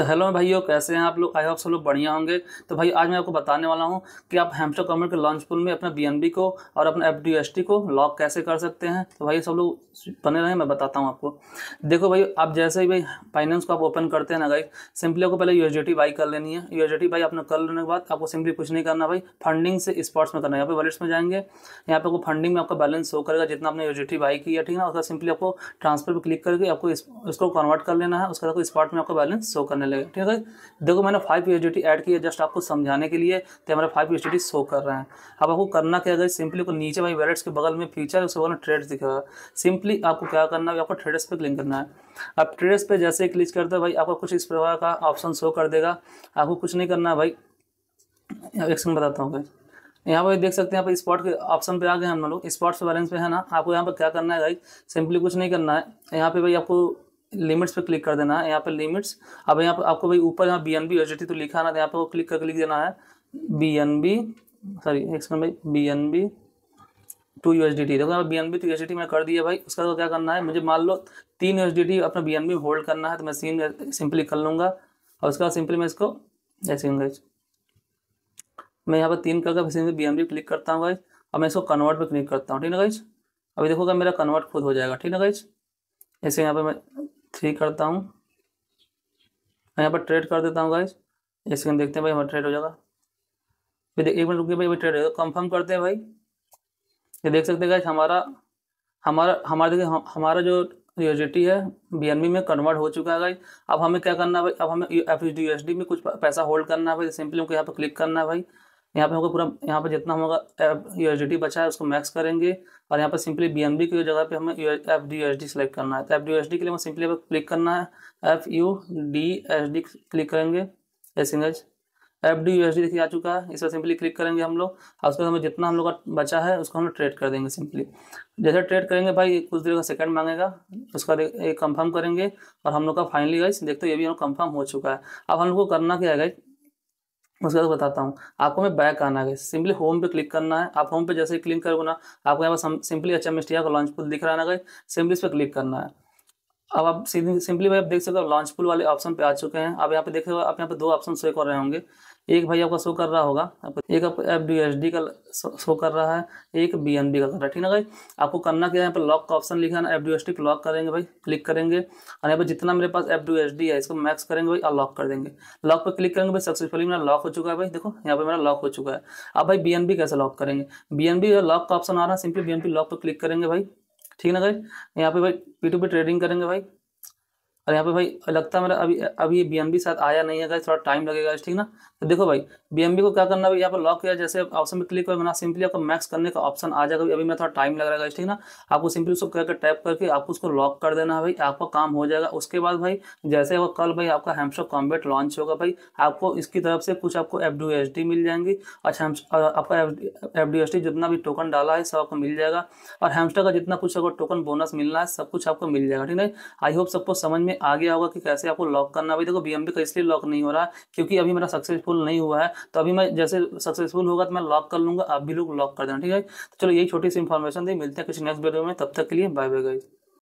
तो हेलो भाइयों कैसे हैं आप लोग आई होप सब लोग बढ़िया होंगे तो भाई आज मैं आपको बताने वाला हूं कि आप हेमस्टर कम्युनिटी के लॉन्च पुल में अपना बी को और अपना एफ को लॉक कैसे कर सकते हैं तो भाई सब लोग बने रहें मैं बताता हूँ आपको देखो भाई आप जैसे ही भाई फाइनेंस को आप ओपन करते हैं ना भाई सिंपली आपको पहले यू बाई कर लेनी है यूएसडी बाई आपने कर लेने के बाद आपको सिंपली कुछ नहीं करना भाई फंडिंग से स्पॉट्स में करना है यहाँ पे वॉलेट्स में जाएंगे यहाँ पे आपको फंडिंग में आपका बैलेंस शो करेगा जितना आपने यूएसडी बाई किया ठीक है ना उसका सिंपली आपको ट्रांसफर पर क्लिक करके आपको इसको कन्वर्ट कर लेना है उसके बाद स्पॉट में आपका बैलेंस शो करने लगे ठीक है तो देखो मैंने फाइव यू ऐड किया जस्ट आपको समझाने के लिए तो हमारा फाइव यू शो कर रहे हैं अब आपको करना क्या है सिंपली को नीचे भाई वैलेट्स के बगल में फीचर उसके बगल में ट्रेड्स दिखेगा सिंपली आपको क्या करना है आपको ट्रेड्स पर क्लिक करना है आप ट्रेड्स पर जैसे क्लिक करते हो भाई आपको कुछ इस प्रकार का ऑप्शन शो कर देगा आपको कुछ नहीं करना है भाई एक सेकंड बताता हूँ भाई यहाँ पर देख सकते हैं आप स्पॉट के ऑप्शन पे आ गए हम लोग स्पॉट्स बैलेंस पे है ना आपको यहाँ पर क्या करना है भाई सिंपली कुछ नहीं करना है यहाँ पे भाई आपको लिमिट्स पे क्लिक कर देना है यहाँ पे लिमिट्स अब यहाँ पर आपको भाई ऊपर यहाँ बी एन बी तो लिखा ना तो यहाँ पे वो क्लिक करके लिख देना है बी एन बी सॉरी भाई B N B to U H D T देखो B N B to U S D T मैं कर दिया भाई उसका तो क्या करना है मुझे मान लो तीन यू एच डी टी अपना बी एन बी होल्ड करना है तो मैं सीन सिंपली कर लूँगा और उसके बाद सिंपली मैं इसको ऐसे गाइज मैं यहाँ पर तीन करके फिर बी एन बी क्लिक करता हूँ भाई और मैं इसको कन्वर्ट पर क्लिक करता हूँ ठीक है गाइज अभी देखोगा मेरा कन्वर्ट खुद हो जाएगा ठीक है गाइज ऐसे यहाँ पर मैं थ्री करता हूँ यहाँ पर ट्रेड कर देता हूँ गाइस एक सेकंड देखते हैं भाई हमारा ट्रेड हो जाएगा फिर एक मिनट रुकिए भाई ट्रेड हो जाएगा कंफर्म करते हैं भाई ये देख सकते हैं गाइस हमारा हमारा हमारा देखिए हमारा जो यूएसडी है बीएनबी में कन्वर्ट हो चुका है गाइस अब हमें क्या करना है भाई अब हमें एफ में कुछ पैसा होल्ड करना है भाई सिंपली हमको यहाँ पर क्लिक करना है भाई यहाँ पे हमको पूरा यहाँ पे जितना एफ यू बचा है उसको मैक्स करेंगे और यहाँ पर सिंपली बी एम बी की जगह पे हमें F D H D select करना है तो एफ डी एच डी के लिए हमें सिंपली क्लिक करना है F U D H D click करेंगे एस एसिंगज F D U S D देखिए आ चुका है इस पर सिंपली क्लिक करेंगे हम लोग और उसके बाद हमें जितना हम लोग का बचा है उसको हम ट्रेड कर देंगे सिंपली जैसे ट्रेड करेंगे भाई कुछ देर का सेकंड मांगेगा उसका कंफर्म करेंगे और हम लोग का फाइनली गाइस देखते हो ये भी हम कंफर्म हो चुका है अब हम लोग को करना क्या है गाइस उसके बाद बताता हूँ आपको मैं बैक आना है सिंपली होम पे क्लिक करना है आप होम पे जैसे ही क्लिक करोगे ना आपको यहाँ पर simply H M S T का लॉन्च पुल दिख रहा है ना सिंपली इस पर क्लिक करना है अब आप सीधी सिंपली भाई आप देख सकते हो लॉन्च पुल वाले ऑप्शन पे आ चुके हैं अब यहाँ पे देख आप यहाँ पे दो ऑप्शन शो कर रहे होंगे एक भाई आपका शो कर रहा होगा एक आप एफ डी एस डी का शो कर रहा है एक बी एन बी का कर रहा है ठीक ना भाई आपको करना क्या है यहाँ पर लॉक का ऑप्शन लिखा है ना F D S D lock करेंगे भाई क्लिक करेंगे और यहाँ पर जितना मेरे पास एफ डी एस डी है इसको मैक्स करेंगे भाई और लॉक कर देंगे लॉक पर क्लिक करेंगे भाई सक्सेसफुली मेरा लॉक हो चुका है भाई देखो यहाँ पर मेरा लॉक हो चुका है अब भाई बी एन बी कैसे लॉक करेंगे बी एन बी लॉक का ऑप्शन आ रहा है simply B N B lock पर क्लिक करेंगे भाई ठीक है ना भाई यहाँ पे भाई पी टू पी ट्रेडिंग करेंगे भाई और यहाँ पे भाई लगता है मेरा अभी अभी बी एम बी साथ आया नहीं है थोड़ा टाइम लगेगा ठीक ना तो देखो भाई बी एम बी को क्या करना भाई यहाँ पर लॉक किया जैसे ऑप्शन में क्लिक करना ना सिंपली आपको मैक्स करने का ऑप्शन आ जाएगा अभी मेरा थोड़ा टाइम लग रहा है ठीक ना आपको सिंपली उसको करके टाइप करके आपको उसको लॉक कर देना है भाई आपका काम हो जाएगा उसके बाद भाई जैसे वो कल भाई आपका हेमस्टर कॉम्बेट लॉन्च होगा भाई आपको इसकी तरफ से कुछ आपको एफ मिल जाएंगी और आपका एफ जितना भी टोकन डाला है सब आपको मिल जाएगा और हेमस्टर का जितना कुछ आपको टोकन बोनस मिलना है सब कुछ आपको मिल जाएगा ठीक है आई होप सबको समझ में आ गया होगा कि कैसे आपको लॉक करना भाई देखो बी एम का इसलिए लॉक नहीं हो रहा क्योंकि अभी मेरा सक्सेसफुल नहीं हुआ है तो अभी मैं जैसे सक्सेसफुल होगा तो मैं लॉक कर लूँगा आप भी लोग लॉक कर देना ठीक है तो चलो यही छोटी सी इन्फॉर्मेशन दी मिलते हैं किसी नेक्स्ट वीडियो में तब तक के लिए बाय बाय गाइज